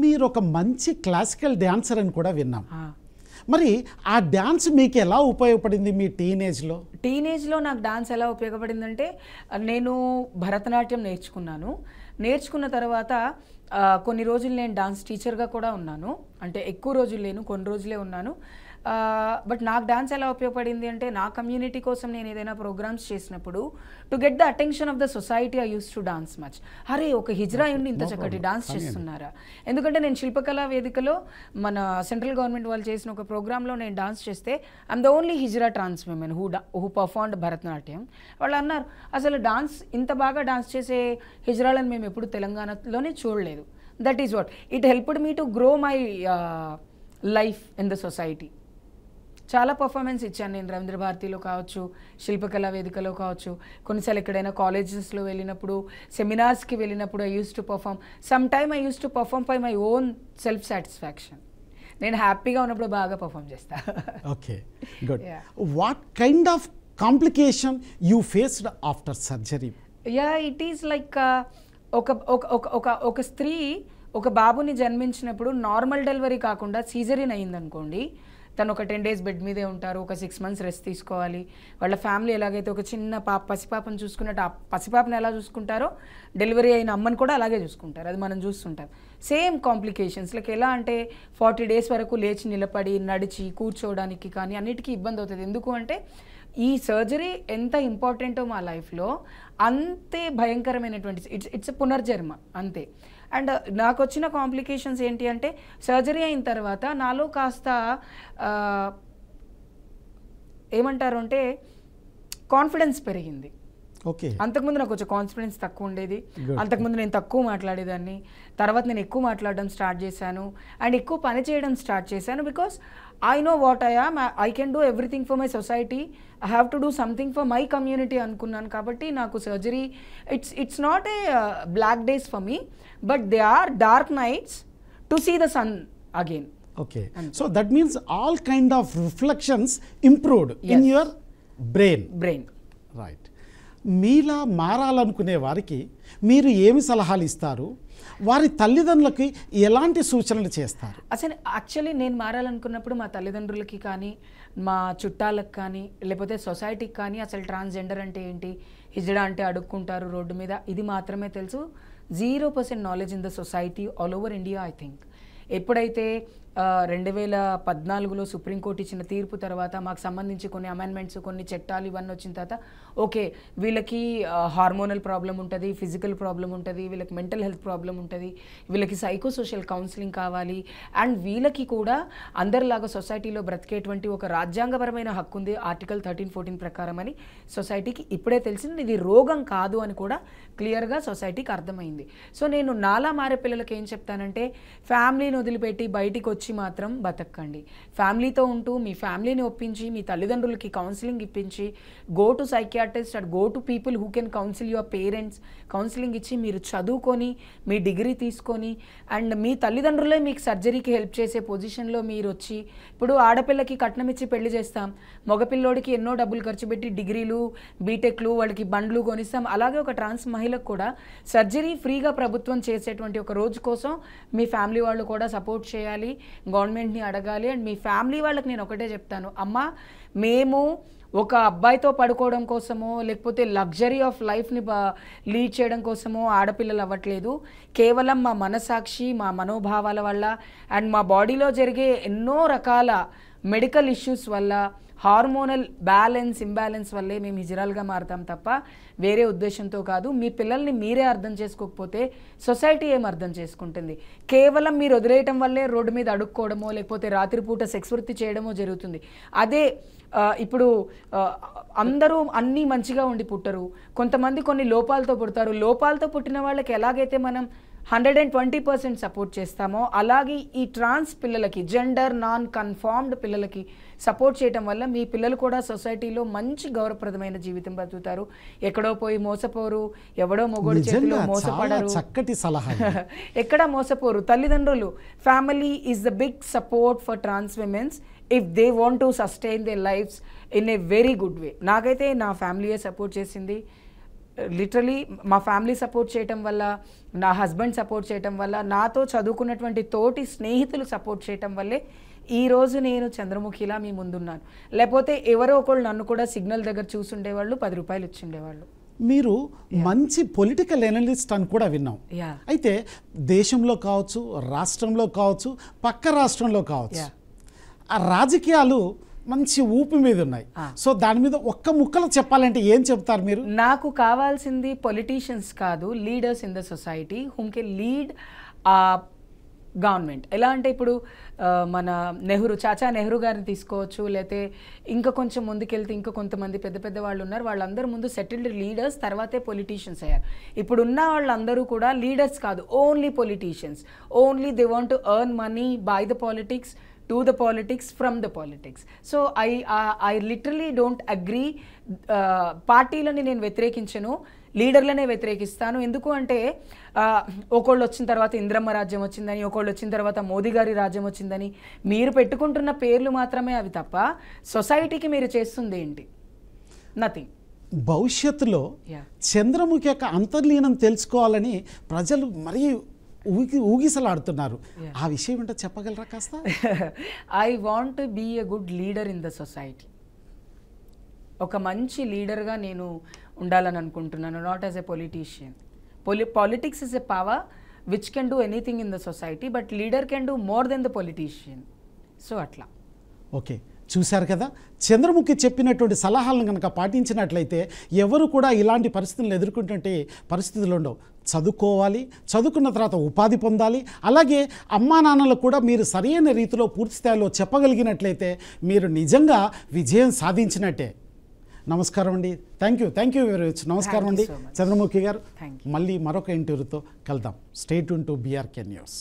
మీరు ఒక మంచి క్లాసికల్ డ్యాన్సర్ అని కూడా విన్నాం మరి ఆ డ్యాన్స్ మీకు ఎలా ఉపయోగపడింది మీ టీనేజ్లో టీనేజ్లో నాకు డ్యాన్స్ ఎలా ఉపయోగపడిందంటే నేను భరతనాట్యం నేర్చుకున్నాను నేర్చుకున్న తర్వాత కొన్ని రోజులు నేను డాన్స్ టీచర్గా కూడా ఉన్నాను అంటే ఎక్కువ రోజులు లేను కొన్ని రోజులే ఉన్నాను బట్ నాకు డాన్స్ ఎలా ఉపయోగపడింది అంటే నా కమ్యూనిటీ కోసం నేను ఏదైనా ప్రోగ్రామ్స్ చేసినప్పుడు to get the attention of the society I use to dance much అరే ఒక హిజ్రా ఉండి ఇంత చక్కటి డాన్స్ చేస్తున్నారా ఎందుకంటే నేను శిల్పకళా వేదికలో మన సెంట్రల్ గవర్నమెంట్ వాళ్ళు చేసిన ఒక ప్రోగ్రాంలో నేను డాన్స్ చేస్తే I'm the only hijra trans women who డా హూ పర్ఫార్మ్డ్ భరతనాట్యం వాళ్ళు అన్నారు అసలు డాన్స్ ఇంత బాగా డాన్స్ చేసే హిజ్రాలను మేము ఎప్పుడు తెలంగాణలోనే చూడలేదు that is what it helped me to grow my life in the society చాలా పర్ఫార్మెన్స్ ఇచ్చాను నేను రవీంద్ర భారతిలో కావచ్చు శిల్పకళా వేదికలో కావచ్చు కొన్నిసార్లు ఎక్కడైనా కాలేజెస్లో వెళ్ళినప్పుడు సెమినార్స్కి వెళ్ళినప్పుడు I use to perform some time I use to perform for my own self satisfaction నేను హ్యాపీగా ఉన్నప్పుడు బాగా పర్ఫామ్ చేస్తా okay good what kind of complication you faced after surgery yeah it is like ఒక ఒక ఒక ఒక స్త్రీ ఒక బాబుని జన్మించినప్పుడు నార్మల్ డెలివరీ కాకుండా సీజరీన్ అయిందనుకోండి అనుకోండి తను ఒక టెన్ డేస్ బెడ్ మీదే ఉంటారు ఒక సిక్స్ మంత్స్ రెస్ట్ తీసుకోవాలి వాళ్ళ ఫ్యామిలీ ఎలాగైతే ఒక చిన్న పాప పసిపాపను చూసుకున్నట్టు ఆ పసిపాపను ఎలా చూసుకుంటారో డెలివరీ అయిన అమ్మని కూడా అలాగే చూసుకుంటారు అది మనం చూస్తుంటాం సేమ్ కాంప్లికేషన్స్ లైక్ ఎలా అంటే ఫార్టీ డేస్ వరకు లేచి నిలబడి నడిచి కూర్చోవడానికి కానీ అన్నిటికీ ఇబ్బంది అవుతుంది ఎందుకు అంటే ఈ సర్జరీ ఎంత ఇంపార్టెంటో మా లైఫ్లో అంతే భయంకరమైనటువంటి ఇట్స్ ఇట్స్ పునర్జన్మ అంతే అండ్ నాకు వచ్చిన కాంప్లికేషన్స్ ఏంటి అంటే సర్జరీ అయిన తర్వాత నాలో కాస్త ఏమంటారు అంటే కాన్ఫిడెన్స్ పెరిగింది ఓకే అంతకుముందు నాకు కొంచెం కాన్ఫిడెన్స్ తక్కువ ఉండేది అంతకుముందు నేను తక్కువ మాట్లాడేదాన్ని తర్వాత నేను ఎక్కువ మాట్లాడడం స్టార్ట్ చేశాను అండ్ ఎక్కువ పని చేయడం స్టార్ట్ చేశాను because I know what I am I can do everything for my society I have to do something for my community అనుకున్నాను కాబట్టి నాకు surgery it's it's not a black days for me but they are dark nights to see the sun again okay so that means all kind of reflections improved in your brain brain right మీలా మారాలనుకునే వారికి మీరు ఏమి సలహాలు ఇస్తారు వారి తల్లిదండ్రులకి ఎలాంటి సూచనలు చేస్తారు అసలు యాక్చువల్లీ నేను మారాలనుకున్నప్పుడు మా తల్లిదండ్రులకి కానీ మా చుట్టాలకు కానీ లేకపోతే సొసైటీకి కానీ అసలు ట్రాన్స్జెండర్ అంటే ఏంటి హిజడా అంటే అడుక్కుంటారు రోడ్డు మీద ఇది మాత్రమే తెలుసు zero percent knowledge in the society all over India I think ఎప్పుడైతే రెండు వేల పద్నాలుగులో సుప్రీంకోర్టు ఇచ్చిన తీర్పు తర్వాత మాకు సంబంధించి కొన్ని అమెండ్మెంట్స్ కొన్ని చట్టాలు ఇవన్నీ వచ్చిన తర్వాత ఓకే వీళ్ళకి హార్మోనల్ ప్రాబ్లం ఉంటుంది ఫిజికల్ ప్రాబ్లం ఉంటుంది వీళ్ళకి మెంటల్ హెల్త్ ప్రాబ్లం ఉంటుంది వీళ్ళకి సైకోసోషల్ కౌన్సిలింగ్ కావాలి అండ్ వీళ్ళకి కూడా అందరిలాగా సొసైటీలో బ్రతికేటువంటి ఒక రాజ్యాంగపరమైన హక్కు ఉంది ఆర్టికల్ థర్టీన్ ఫోర్టీన్ ప్రకారం అని సొసైటీకి ఇప్పుడే తెలిసింది ఇది రోగం కాదు అని కూడా క్లియర్గా సొసైటీకి అర్థమైంది సో నేను నాలా మారే పిల్లలకి ఏం చెప్తానంటే ఫ్యామిలీని వదిలిపెట్టి బయటికి వచ్చి వచ్చి మాత్రం బతకండి ఫ్యామిలీతో ఉంటూ మీ ఫ్యామిలీని ఒప్పించి మీ తల్లిదండ్రులకి కౌన్సిలింగ్ ఇప్పించి go to psychiatrist and go to people who can counsel your parents counselling ఇచ్చి మీరు చదువుకొని మీ డిగ్రీ తీసుకొని అండ్ మీ తల్లిదండ్రులే మీకు సర్జరీకి హెల్ప్ చేసే పొజిషన్లో మీరు వచ్చి ఇప్పుడు ఆడపిల్లకి కట్నం ఇచ్చి పెళ్లి చేస్తాం మగపిల్లోడికి ఎన్నో డబ్బులు ఖర్చు పెట్టి డిగ్రీలు బీటెక్లు వాళ్ళకి బండ్లు కొనిస్తాం అలాగే ఒక ట్రాన్స్ మహిళకు కూడా సర్జరీ ఫ్రీగా ప్రభుత్వం చేసేటువంటి ఒక రోజు కోసం మీ ఫ్యామిలీ వాళ్ళు కూడా సపోర్ట్ చేయాలి గవర్నమెంట్ని అడగాలి అండ్ మీ ఫ్యామిలీ వాళ్ళకి నేను ఒకటే చెప్తాను అమ్మ మేము ఒక అబ్బాయితో పడుకోవడం కోసమో లేకపోతే లగ్జరీ ఆఫ్ లైఫ్ని లీడ్ చేయడం కోసమో ఆడపిల్లలు అవ్వట్లేదు కేవలం మా మనసాక్షి మా మనోభావాల వల్ల అండ్ మా బాడీలో జరిగే ఎన్నో రకాల మెడికల్ ఇష్యూస్ వల్ల హార్మోనల్ బ్యాలెన్స్ ఇంబ్యాలెన్స్ వల్లే మేము హిజరాల్గా మారతాం తప్ప వేరే ఉద్దేశంతో కాదు మీ పిల్లల్ని మీరే అర్థం చేసుకోకపోతే సొసైటీ ఏం అర్థం చేసుకుంటుంది కేవలం మీరు వదిలేయటం వల్లే రోడ్డు మీద అడుక్కోవడమో లేకపోతే రాత్రిపూట సెక్స్ వృత్తి చేయడమో జరుగుతుంది అదే ఇప్పుడు అందరూ అన్నీ మంచిగా ఉండి పుట్టరు కొంతమంది కొన్ని లోపాలతో పుడతారు లోపాలతో పుట్టిన వాళ్ళకి ఎలాగైతే మనం hundred and twenty percent support చేస్తామో అలాగే ఈ ట్రాన్స్ పిల్లలకి జెండర్ నాన్ కన్ఫార్మ్డ్ పిల్లలకి సపోర్ట్ చేయడం వల్ల మీ పిల్లలు కూడా సొసైటీలో మంచి గౌరవప్రదమైన జీవితం బతుకుతారు ఎక్కడో పోయి మోసపోరు ఎవడో మొగోడు చేతిలో మోసపడరు చక్కటి సలహా ఎక్కడ మోసపోరు తల్లిదండ్రులు family is the big support for trans womens if they want to sustain they lifes in a very good way నాకైతే నా ఫ్యామిలీయే సపోర్ట్ చేసింది లిటరలీ మా ఫ్యామిలీ సపోర్ట్ చేయటం వల్ల నా హస్బెండ్ సపోర్ట్ చేయటం వల్ల నాతో చదువుకున్నటువంటి తోటి స్నేహితులు సపోర్ట్ చేయటం వల్లే ఈరోజు నేను చంద్రముఖిలా మీ ముందున్నాను లేకపోతే ఎవరో ఒకళ్ళు నన్ను కూడా సిగ్నల్ దగ్గర చూసుండేవాళ్ళు పది రూపాయలు ఇచ్చిండేవాళ్ళు మీరు మంచి పొలిటికల్ ఎనలిస్ట్ అని కూడా విన్నాం అయితే దేశంలో కావచ్చు రాష్ట్రంలో కావచ్చు పక్క రాష్ట్రంలో కావచ్చు ఆ రాజకీయాలు మంచి ఊపి మీద ఉన్నాయి సో దాని మీద ఒక్క ముక్కలు చెప్పాలంటే ఏం చెప్తారు మీరు నాకు కావాల్సింది పొలిటీషియన్స్ కాదు leaders in the society whom can lead government ఎలా అంటే ఇప్పుడు మన నెహ్రూ చాచా నెహ్రూ గారిని తీసుకోవచ్చు లేకపోతే ఇంకా కొంచెం ముందుకెళ్తే ఇంకా కొంతమంది పెద్ద పెద్ద వాళ్ళు ఉన్నారు వాళ్ళందరూ ముందు సెటిల్డ్ లీడర్స్ తర్వాతే పొలిటీషియన్స్ అయ్యారు ఇప్పుడు ఉన్న వాళ్ళందరూ కూడా లీడర్స్ కాదు only politicians only they want to earn money by the politics to the politics from the politics so I I literally don't agree పార్టీలని నేను వ్యతిరేకించను లీడర్లనే వ్యతిరేకిస్తాను ఎందుకు అంటే ఒకళ్ళు వచ్చిన తర్వాత ఇంద్రమ్మ రాజ్యం వచ్చిందని ఒకళ్ళు వచ్చిన తర్వాత మోదీ గారి రాజ్యం వచ్చిందని మీరు పెట్టుకుంటున్న పేర్లు మాత్రమే అవి తప్ప సొసైటీకి మీరు చేస్తుంది ఏంటి నథింగ్ భవిష్యత్తులో చంద్రముఖి యొక్క అంతర్లీనం తెలుసుకోవాలని ప్రజలు మరియు ఊగి ఊగిసలాడుతున్నారు ఆ విషయం ఏంటో చెప్పగలరా కాస్త I want be a good leader in the society ఒక మంచి లీడర్గా నేను ఉండాలని అనుకుంటున్నాను నాట్ యాజ్ ఎ పొలిటీషియన్ పొలి politics is a power which can do anything in the society but leader can do more then the politician so అట్లా okay చూశారు కదా చంద్రముఖి చెప్పినటువంటి సలహాలను కనుక పాటించినట్లయితే ఎవరు కూడా ఇలాంటి పరిస్థితులను ఎదుర్కొంటే పరిస్థితులు ఉండవు చదువుకోవాలి చదువుకున్న తర్వాత ఉపాధి పొందాలి అలాగే అమ్మా నాన్నలకు కూడా మీరు సరైన రీతిలో పూర్తి స్థాయిలో చెప్పగలిగినట్లయితే మీరు నిజంగా విజయం సాధించినట్టే నమస్కారం అండి thank you thank you very much నమస్కారం అండి చంద్రముఖి గారు మళ్ళీ మరొక ఇంటర్వ్యూతో కలుద్దాం స్టేట్ టు బీఆర్కే న్యూస్